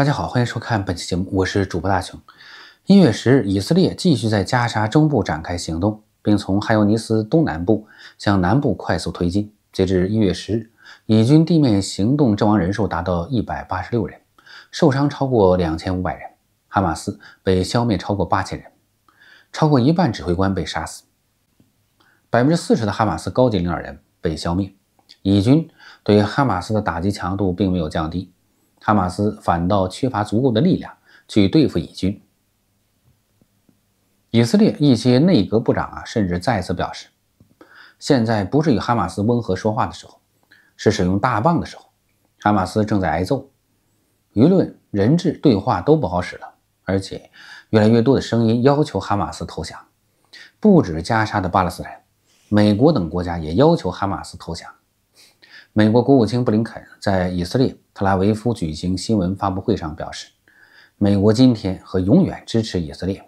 大家好，欢迎收看本期节目，我是主播大熊。一月十日，以色列继续在加沙中部展开行动，并从哈尤尼斯东南部向南部快速推进。截至一月十日，以军地面行动阵亡人数达到一百八十六人，受伤超过两千五百人，哈马斯被消灭超过八千人，超过一半指挥官被杀死，百分之四十的哈马斯高级领导人被消灭。以军对哈马斯的打击强度并没有降低。哈马斯反倒缺乏足够的力量去对付以军。以色列一些内阁部长啊，甚至再次表示，现在不是与哈马斯温和说话的时候，是使用大棒的时候。哈马斯正在挨揍，舆论、人质对话都不好使了，而且越来越多的声音要求哈马斯投降。不止加沙的巴勒斯坦，美国等国家也要求哈马斯投降。美国国务卿布林肯在以色列特拉维夫举行新闻发布会上表示：“美国今天和永远支持以色列，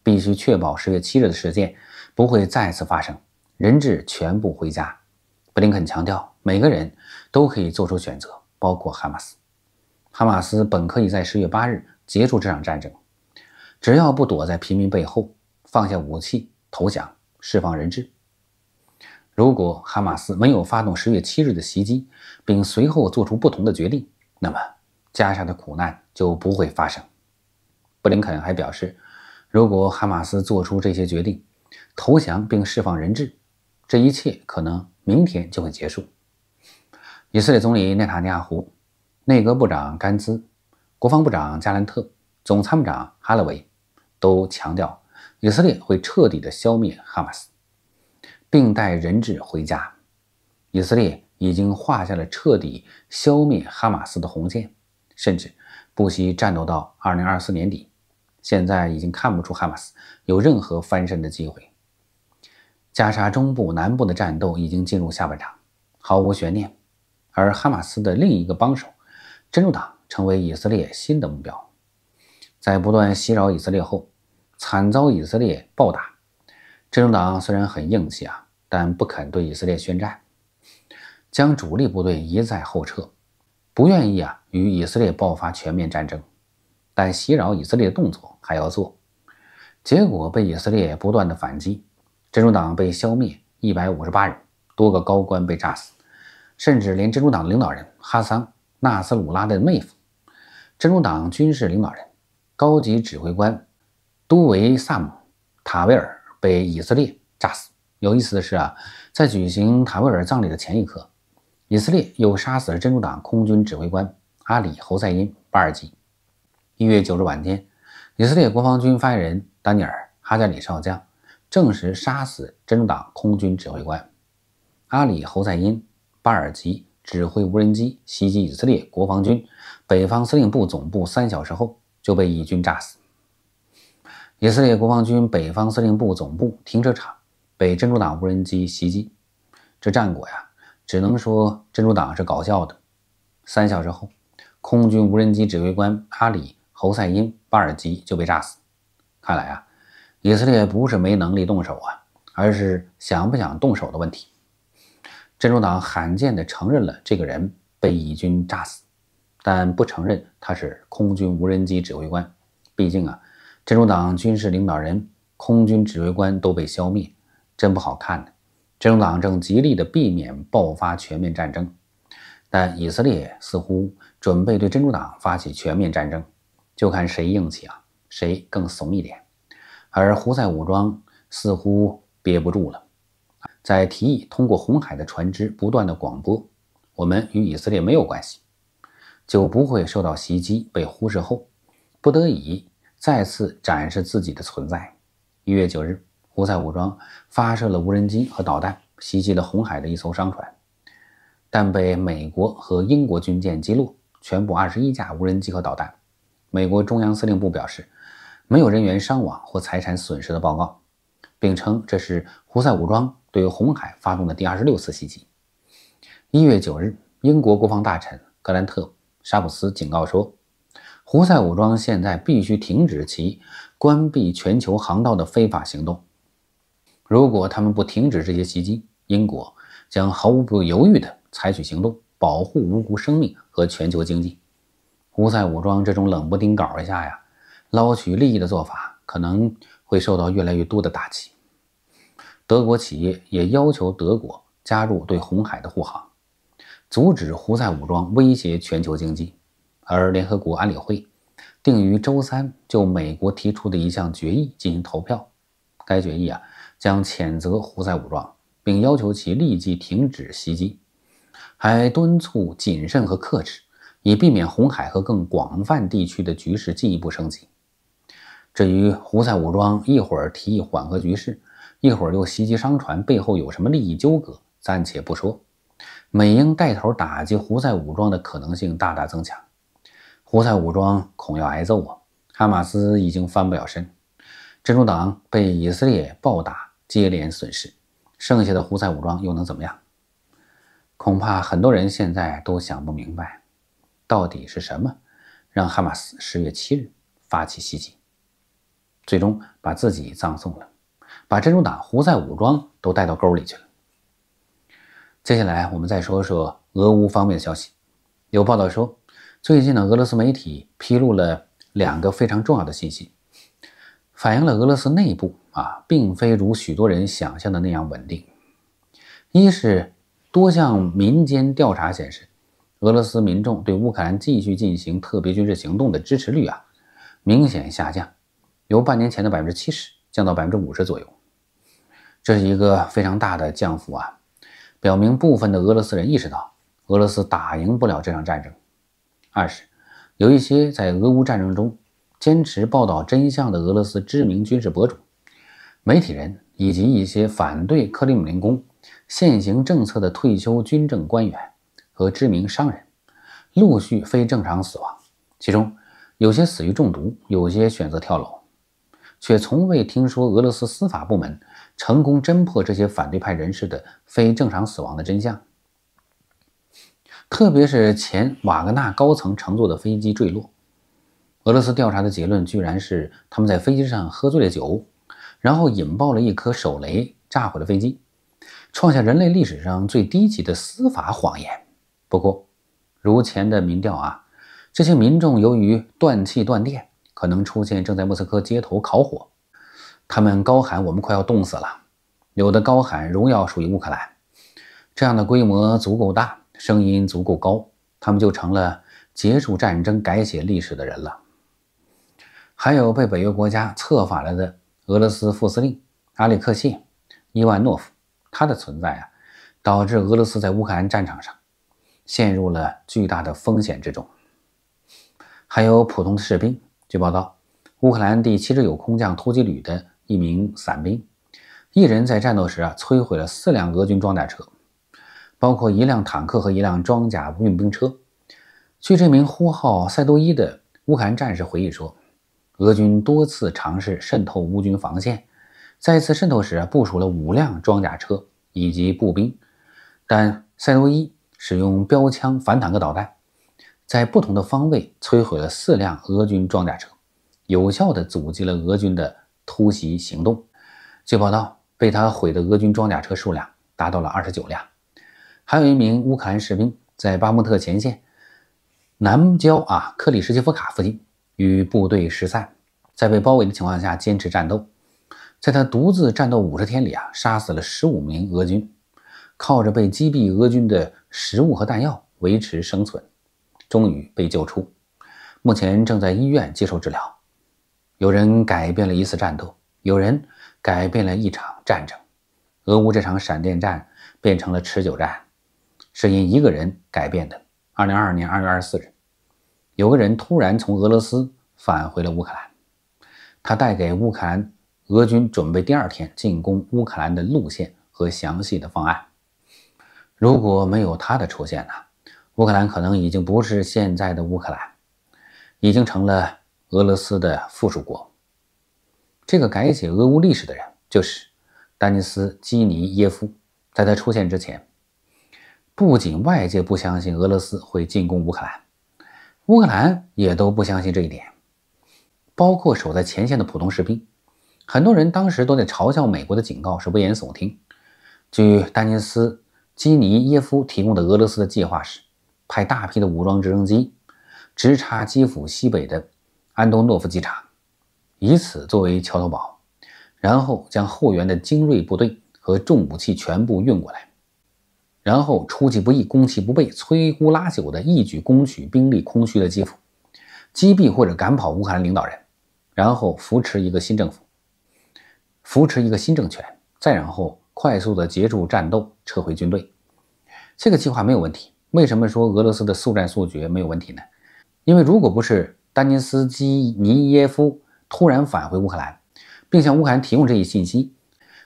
必须确保十月七日的事件不会再次发生，人质全部回家。”布林肯强调：“每个人都可以做出选择，包括哈马斯。哈马斯本可以在十月八日结束这场战争，只要不躲在平民背后，放下武器投降，释放人质。”如果哈马斯没有发动十月七日的袭击，并随后做出不同的决定，那么加沙的苦难就不会发生。布林肯还表示，如果哈马斯做出这些决定，投降并释放人质，这一切可能明天就会结束。以色列总理内塔尼亚胡、内阁部长甘兹、国防部长加兰特、总参谋长哈勒维都强调，以色列会彻底的消灭哈马斯。并带人质回家。以色列已经画下了彻底消灭哈马斯的红线，甚至不惜战斗到二零二四年底。现在已经看不出哈马斯有任何翻身的机会。加沙中部、南部的战斗已经进入下半场，毫无悬念。而哈马斯的另一个帮手，真主党，成为以色列新的目标。在不断袭扰以色列后，惨遭以色列暴打。真主党虽然很硬气啊。但不肯对以色列宣战，将主力部队一再后撤，不愿意啊与以色列爆发全面战争，但袭扰以色列的动作还要做。结果被以色列不断的反击，珍珠党被消灭一百五十八人，多个高官被炸死，甚至连珍珠党的领导人哈桑·纳斯鲁拉的妹夫、珍珠党军事领导人、高级指挥官都维萨姆·塔维尔被以色列炸死。有意思的是啊，在举行塔维尔葬礼的前一刻，以色列又杀死了真主党空军指挥官阿里侯赛因巴尔吉。一月九日晚间，以色列国防军发言人丹尼尔哈加里少将证实，杀死真主党空军指挥官阿里侯赛因巴尔吉，指挥无人机袭击以色列国防军北方司令部总部三小时后就被以军炸死。以色列国防军北方司令部总部停车场。被珍珠党无人机袭击，这战果呀，只能说珍珠党是搞笑的。三小时后，空军无人机指挥官阿里侯赛因巴尔吉就被炸死。看来啊，以色列不是没能力动手啊，而是想不想动手的问题。珍珠党罕见地承认了这个人被以军炸死，但不承认他是空军无人机指挥官。毕竟啊，珍珠党军事领导人、空军指挥官都被消灭。真不好看的，真珠党正极力的避免爆发全面战争，但以色列似乎准备对珍珠党发起全面战争，就看谁硬气啊，谁更怂一点。而胡塞武装似乎憋不住了，在提议通过红海的船只不断的广播“我们与以色列没有关系，就不会受到袭击，被忽视”后，不得已再次展示自己的存在。一月九日。胡塞武装发射了无人机和导弹，袭击了红海的一艘商船，但被美国和英国军舰击落，全部二十一架无人机和导弹。美国中央司令部表示，没有人员伤亡或财产损失的报告，并称这是胡塞武装对红海发动的第二十六次袭击。一月九日，英国国防大臣格兰特·沙普斯警告说，胡塞武装现在必须停止其关闭全球航道的非法行动。如果他们不停止这些袭击，英国将毫不犹豫地采取行动保护无辜生命和全球经济。胡塞武装这种冷不丁搞一下呀，捞取利益的做法，可能会受到越来越多的打击。德国企业也要求德国加入对红海的护航，阻止胡塞武装威胁全球经济。而联合国安理会定于周三就美国提出的一项决议进行投票。该决议啊。将谴责胡塞武装，并要求其立即停止袭击，还敦促谨慎和克制，以避免红海和更广泛地区的局势进一步升级。至于胡塞武装一会儿提议缓和局势，一会儿又袭击商船，背后有什么利益纠葛，暂且不说。美英带头打击胡塞武装的可能性大大增强，胡塞武装恐要挨揍啊！哈马斯已经翻不了身，珍珠党被以色列暴打。接连损失，剩下的胡塞武装又能怎么样？恐怕很多人现在都想不明白，到底是什么让哈马斯十月七日发起袭击，最终把自己葬送了，把珍珠党胡塞武装都带到沟里去了。接下来我们再说说俄乌方面的消息，有报道说，最近呢，俄罗斯媒体披露了两个非常重要的信息。反映了俄罗斯内部啊，并非如许多人想象的那样稳定。一是多项民间调查显示，俄罗斯民众对乌克兰继续进行特别军事行动的支持率啊，明显下降，由半年前的百分之七十降到百分之五十左右，这是一个非常大的降幅啊，表明部分的俄罗斯人意识到俄罗斯打赢不了这场战争。二是有一些在俄乌战争中。坚持报道真相的俄罗斯知名军事博主、媒体人以及一些反对克里姆林宫现行政策的退休军政官员和知名商人，陆续非正常死亡，其中有些死于中毒，有些选择跳楼，却从未听说俄罗斯司法部门成功侦破这些反对派人士的非正常死亡的真相。特别是前瓦格纳高层乘坐的飞机坠落。俄罗斯调查的结论居然是他们在飞机上喝醉了酒，然后引爆了一颗手雷，炸毁了飞机，创下人类历史上最低级的司法谎言。不过，如前的民调啊，这些民众由于断气断电，可能出现正在莫斯科街头烤火，他们高喊“我们快要冻死了”，有的高喊“荣耀属于乌克兰”，这样的规模足够大，声音足够高，他们就成了结束战争、改写历史的人了。还有被北约国家策反了的俄罗斯副司令阿列克谢·伊万诺夫，他的存在啊，导致俄罗斯在乌克兰战场上陷入了巨大的风险之中。还有普通的士兵，据报道，乌克兰第七十九空降突击旅的一名伞兵，一人在战斗时啊，摧毁了四辆俄军装甲车，包括一辆坦克和一辆装甲运兵车。据这名呼号塞多伊的乌克兰战士回忆说。俄军多次尝试渗透乌军防线，在一次渗透时部署了五辆装甲车以及步兵，但塞诺伊使用标枪反坦克导弹，在不同的方位摧毁了四辆俄军装甲车，有效地阻击了俄军的突袭行动。据报道，被他毁的俄军装甲车数量达到了二十九辆。还有一名乌克兰士兵在巴木特前线南郊啊克里什切夫卡附近与部队失散。在被包围的情况下坚持战斗，在他独自战斗五十天里啊，杀死了十五名俄军，靠着被击毙俄军的食物和弹药维持生存，终于被救出，目前正在医院接受治疗。有人改变了一次战斗，有人改变了一场战争。俄乌这场闪电战变成了持久战，是因一个人改变的。二零二二年二月二十四日，有个人突然从俄罗斯返回了乌克兰。他带给乌克兰俄军准备第二天进攻乌克兰的路线和详细的方案。如果没有他的出现呢，乌克兰可能已经不是现在的乌克兰，已经成了俄罗斯的附属国。这个改写俄乌历史的人就是丹尼斯基尼耶夫。在他出现之前，不仅外界不相信俄罗斯会进攻乌克兰，乌克兰也都不相信这一点。包括守在前线的普通士兵，很多人当时都在嘲笑美国的警告是危言耸听。据丹尼斯基尼耶夫提供的俄罗斯的计划是，派大批的武装直升机直插基辅西北的安东诺夫机场，以此作为桥头堡，然后将后援的精锐部队和重武器全部运过来，然后出其不意、攻其不备，摧枯拉朽的一举攻取兵力空虚的基辅，击毙或者赶跑乌克兰领导人。然后扶持一个新政府，扶持一个新政权，再然后快速的结束战斗，撤回军队。这个计划没有问题。为什么说俄罗斯的速战速决没有问题呢？因为如果不是丹尼斯基尼耶夫突然返回乌克兰，并向乌克兰提供这一信息，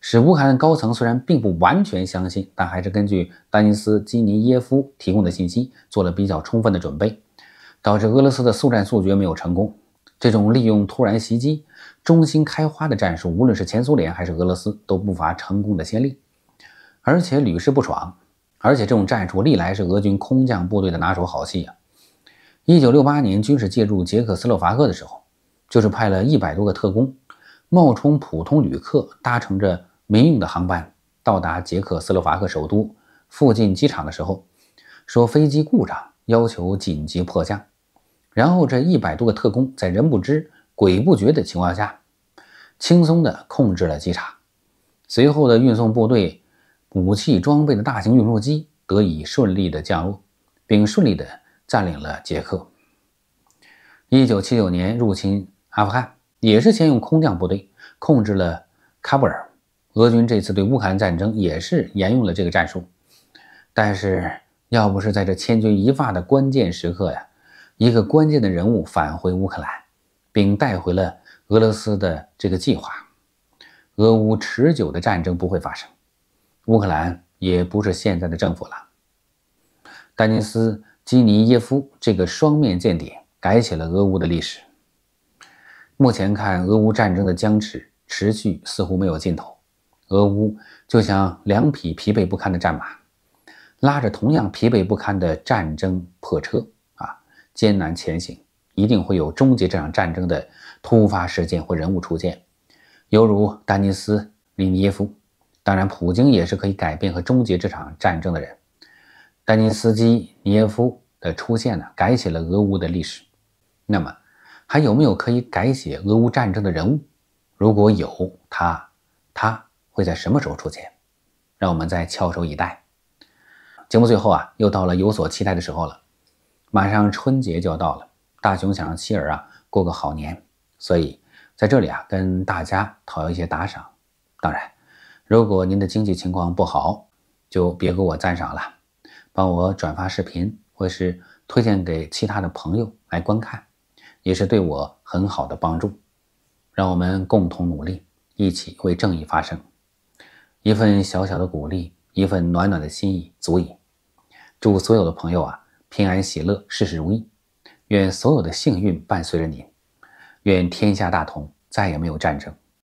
使乌克兰高层虽然并不完全相信，但还是根据丹尼斯基尼耶夫提供的信息做了比较充分的准备，导致俄罗斯的速战速决没有成功。这种利用突然袭击、中心开花的战术，无论是前苏联还是俄罗斯，都不乏成功的先例，而且屡试不爽。而且这种战术历来是俄军空降部队的拿手好戏呀。一九六八年军事介入捷克斯洛伐克的时候，就是派了一百多个特工，冒充普通旅客，搭乘着民用的航班，到达捷克斯洛伐克首都附近机场的时候，说飞机故障，要求紧急迫降。然后这一百多个特工在人不知鬼不觉的情况下，轻松的控制了机场，随后的运送部队、武器装备的大型运输机得以顺利的降落，并顺利的占领了捷克。一九七九年入侵阿富汗也是先用空降部队控制了喀布尔，俄军这次对乌克兰战争也是沿用了这个战术，但是要不是在这千钧一发的关键时刻呀。一个关键的人物返回乌克兰，并带回了俄罗斯的这个计划。俄乌持久的战争不会发生，乌克兰也不是现在的政府了。丹尼斯基尼耶夫这个双面间谍改写了俄乌的历史。目前看，俄乌战争的僵持持续似乎没有尽头。俄乌就像两匹疲惫不堪的战马，拉着同样疲惫不堪的战争破车。艰难前行，一定会有终结这场战争的突发事件或人物出现，犹如丹尼斯·尼尼耶夫。当然，普京也是可以改变和终结这场战争的人。丹尼斯基尼耶夫的出现呢，改写了俄乌的历史。那么，还有没有可以改写俄乌战争的人物？如果有他，他会在什么时候出现？让我们再翘首以待。节目最后啊，又到了有所期待的时候了。马上春节就要到了，大雄想让妻儿啊过个好年，所以在这里啊跟大家讨要一些打赏。当然，如果您的经济情况不好，就别给我赞赏了，帮我转发视频或是推荐给其他的朋友来观看，也是对我很好的帮助。让我们共同努力，一起为正义发声。一份小小的鼓励，一份暖暖的心意，足以。祝所有的朋友啊！平安喜乐，事事如意。愿所有的幸运伴随着你，愿天下大同，再也没有战争。